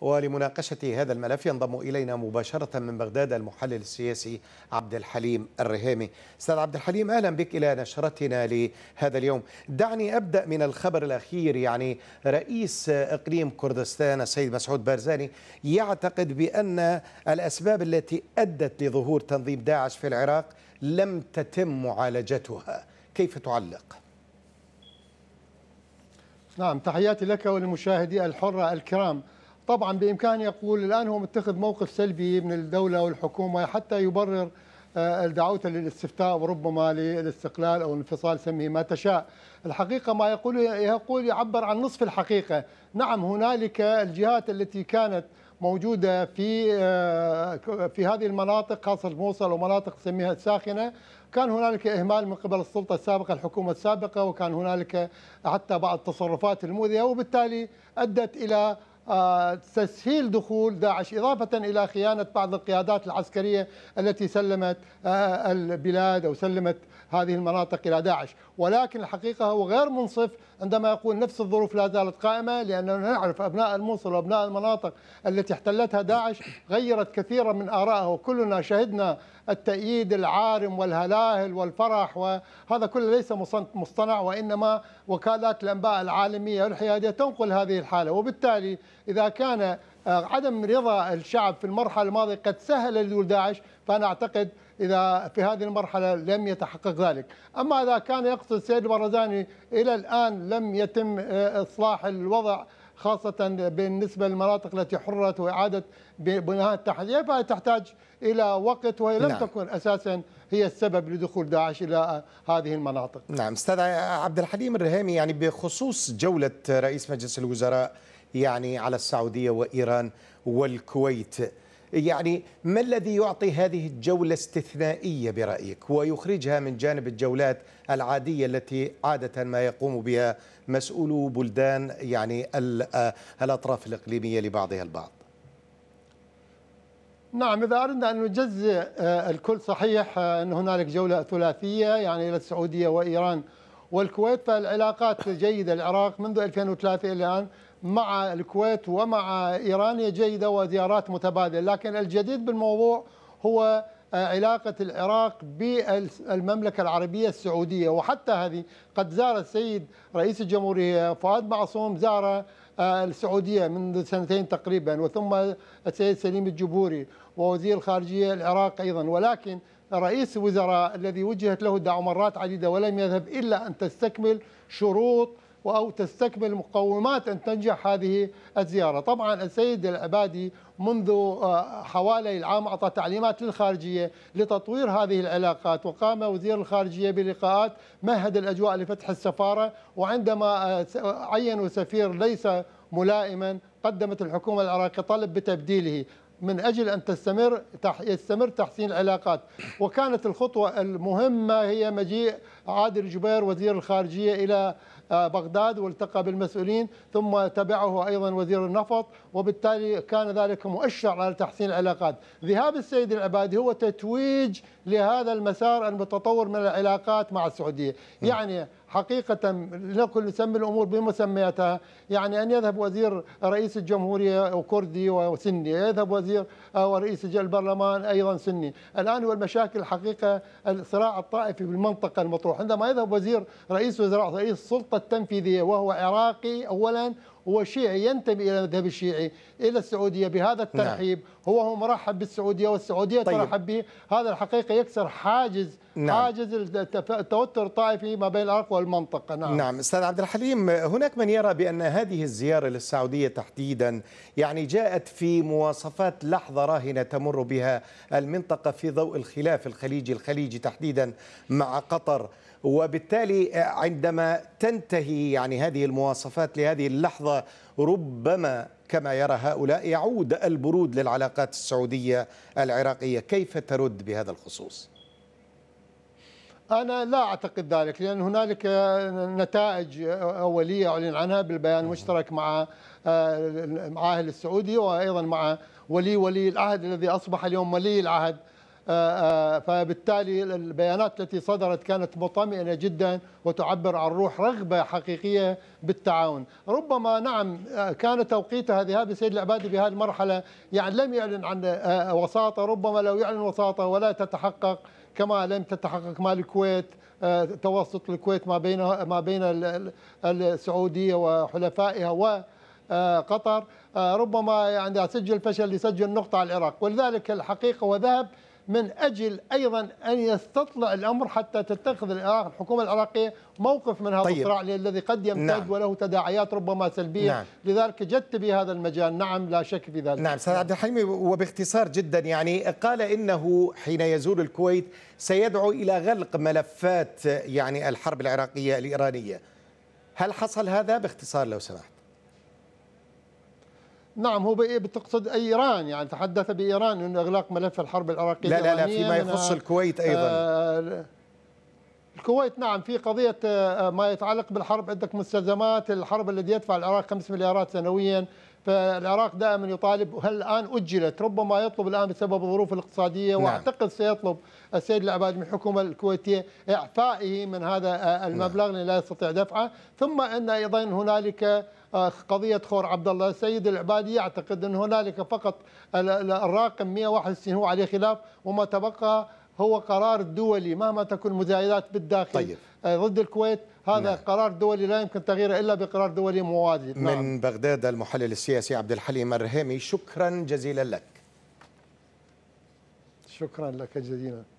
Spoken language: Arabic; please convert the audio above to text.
ولمناقشة هذا الملف ينضم إلينا مباشرة من بغداد المحلل السياسي عبد الحليم الرهامي أستاذ عبد الحليم أهلا بك إلى نشرتنا لهذا اليوم دعني أبدأ من الخبر الأخير يعني رئيس إقليم كردستان السيد مسعود بارزاني يعتقد بأن الأسباب التي أدت لظهور تنظيم داعش في العراق لم تتم معالجتها كيف تعلق؟ نعم تحياتي لك ولمشاهدي الحرة الكرام طبعا بإمكانه يقول الآن هو متخذ موقف سلبي من الدولة والحكومة حتى يبرر آه، دعوته للاستفتاء وربما للاستقلال أو الانفصال سميه ما تشاء الحقيقة ما يقول يقول يعبر عن نصف الحقيقة نعم هنالك الجهات التي كانت موجودة في آه، في هذه المناطق خاصة الموصل ومناطق تسميها الساخنة كان هنالك إهمال من قبل السلطة السابقة الحكومة السابقة وكان هنالك حتى بعض التصرفات المؤذية وبالتالي أدت إلى تسهيل دخول داعش إضافة إلى خيانة بعض القيادات العسكرية التي سلمت آه، البلاد أو سلمت هذه المناطق إلى داعش ولكن الحقيقة هو غير منصف عندما يقول نفس الظروف لا زالت قائمة لأننا نعرف أبناء الموصل وأبناء المناطق التي احتلتها داعش غيرت كثيرا من آرائها وكلنا شهدنا التأييد العارم والهلاهل والفرح وهذا كله ليس مصطنع وإنما وكالات الأنباء العالمية والحيادية تنقل هذه الحالة وبالتالي إذا كان آه، عدم رضا الشعب في المرحلة الماضية قد سهل لدول داعش فأنا أعتقد إذا في هذه المرحلة لم يتحقق ذلك أما إذا كان يقصد السيد البرزاني إلى الآن لم يتم آه، إصلاح الوضع خاصة بالنسبة للمناطق التي حررت وإعادة بناء التحدي فهي تحتاج إلى وقت وهي لم نعم. تكن أساسا هي السبب لدخول داعش إلى آه، هذه المناطق نعم أستاذ عبد الحليم الرهامي يعني بخصوص جولة رئيس مجلس الوزراء يعني على السعودية وإيران والكويت يعني ما الذي يعطي هذه الجولة استثنائية برأيك ويخرجها من جانب الجولات العادية التي عادة ما يقوم بها مسؤولو بلدان يعني آه، الأطراف الإقليمية لبعضها البعض نعم إذا أردنا أن نجزئ آه، الكل صحيح آه، أن هنالك جولة ثلاثية يعني إلى السعودية وإيران والكويت فالعلاقات جيدة العراق منذ 2003 إلى الآن مع الكويت ومع إيران جيدة وديارات متبادلة لكن الجديد بالموضوع هو آه، علاقة العراق بالمملكة العربية السعودية وحتى هذه قد زار السيد رئيس الجمهورية فؤاد معصوم زار آه، السعودية منذ سنتين تقريبا وثم السيد سليم الجبوري ووزير الخارجية العراق أيضا ولكن رئيس الوزراء الذي وجهت له دعوة مرات عديدة ولم يذهب إلا أن تستكمل شروط أو تستكمل مقومات أن تنجح هذه الزيارة طبعا السيد العبادي منذ آه، حوالي العام أعطى تعليمات للخارجية لتطوير هذه العلاقات وقام وزير الخارجية بلقاءات مهد الأجواء لفتح السفارة وعندما آه، عينوا سفير ليس ملائما قدمت الحكومة العراقية طلب بتبديله من اجل ان تستمر يستمر تحسين العلاقات وكانت الخطوه المهمه هي مجيء عادل جبير وزير الخارجيه الى بغداد والتقى بالمسؤولين ثم تبعه أيضا وزير النفط وبالتالي كان ذلك مؤشر على تحسين العلاقات ذهاب السيد العبادي هو تتويج لهذا المسار المتطور من العلاقات مع السعودية يعني حقيقة لنقل نسمي الأمور بمسمياتها يعني أن يذهب وزير رئيس الجمهورية كردي وسني يذهب وزير ورئيس البرلمان أيضا سني الآن هو المشاكل الحقيقة الصراع الطائفي بالمنطقة المطروح عندما يذهب وزير رئيس وزراء رئيس سلطة التنفيذية وهو عراقي أولا هو شيعي ينتمي إلى المذهب الشيعي إلى السعودية بهذا نعم. الترحيب نعم. هو هو مرحب بالسعودية والسعودية طيب. ترحب به هذا الحقيقة يكسر حاجز نعم. حاجز التوتر الطائفي ما بين العراق والمنطقة نعم نعم أستاذ عبد الحليم هناك من يرى بأن هذه الزيارة للسعودية تحديدا يعني جاءت في مواصفات لحظة راهنة تمر بها المنطقة في ضوء الخلاف الخليجي الخليجي تحديدا مع قطر وبالتالي عندما تنتهي يعني هذه المواصفات لهذه اللحظة وربما كما يرى هؤلاء يعود البرود للعلاقات السعودية العراقية كيف ترد بهذا الخصوص؟ أنا لا أعتقد ذلك لأن هنالك نتائج أولية أعلن عنها بالبيان المشترك مع العاهل آه، السعودي وأيضا مع ولي ولي العهد الذي أصبح اليوم ولي العهد آه، آه، فبالتالي البيانات التي صدرت كانت مطمئنه جدا وتعبر عن روح رغبه حقيقيه بالتعاون، ربما نعم آه، كان توقيتها ذهاب السيد العبادي بهذه المرحله يعني لم يعلن عن وساطه، ربما لو يعلن وساطه ولا تتحقق كما لم تتحقق مع الكويت توسط الكويت ما بين ما بين السعوديه وحلفائها وقطر ربما يعني سجل فشل لسجل نقطة على العراق ولذلك الحقيقة وذهب من أجل أيضا أن يستطلع الأمر حتى تتخذ الحكومة العراقية موقف من هذا طيب. الصراع الذي قد يمتد نعم. وله تداعيات ربما سلبية نعم. لذلك جدت بهذا المجال نعم لا شك في ذلك نعم استاذ عبد الحليم وباختصار جدا يعني قال إنه حين يزور الكويت سيدعو إلى غلق ملفات يعني الحرب العراقية الإيرانية هل حصل هذا باختصار لو سمحت نعم هو بتقصد ايران يعني تحدث بايران انه اغلاق ملف الحرب العراقيه لا لا لا فيما يخص الكويت آه، ايضا آه الكويت نعم في قضية آه، ما يتعلق بالحرب عندك مستلزمات الحرب التي يدفع العراق 5 مليارات سنويا فالعراق دائما يطالب هل الان اجلت ربما يطلب الان بسبب الظروف الاقتصاديه نعم. واعتقد سيطلب السيد العبادي من الحكومه الكويتيه اعفائه من هذا المبلغ نعم. لا يستطيع دفعه ثم ان ايضا هنالك آه، قضية خور عبد الله السيد العبادي يعتقد أن هنالك فقط الراقم 161 هو عليه خلاف وما تبقى هو قرار دولي مهما تكون مجاهدات بالداخل طيب. آه، ضد الكويت هذا نعم. قرار دولي لا يمكن تغييره الا بقرار دولي موازي نعم. من بغداد المحلل السياسي عبد الحليم الرهامي شكرا جزيلا لك شكرا لك جزيلا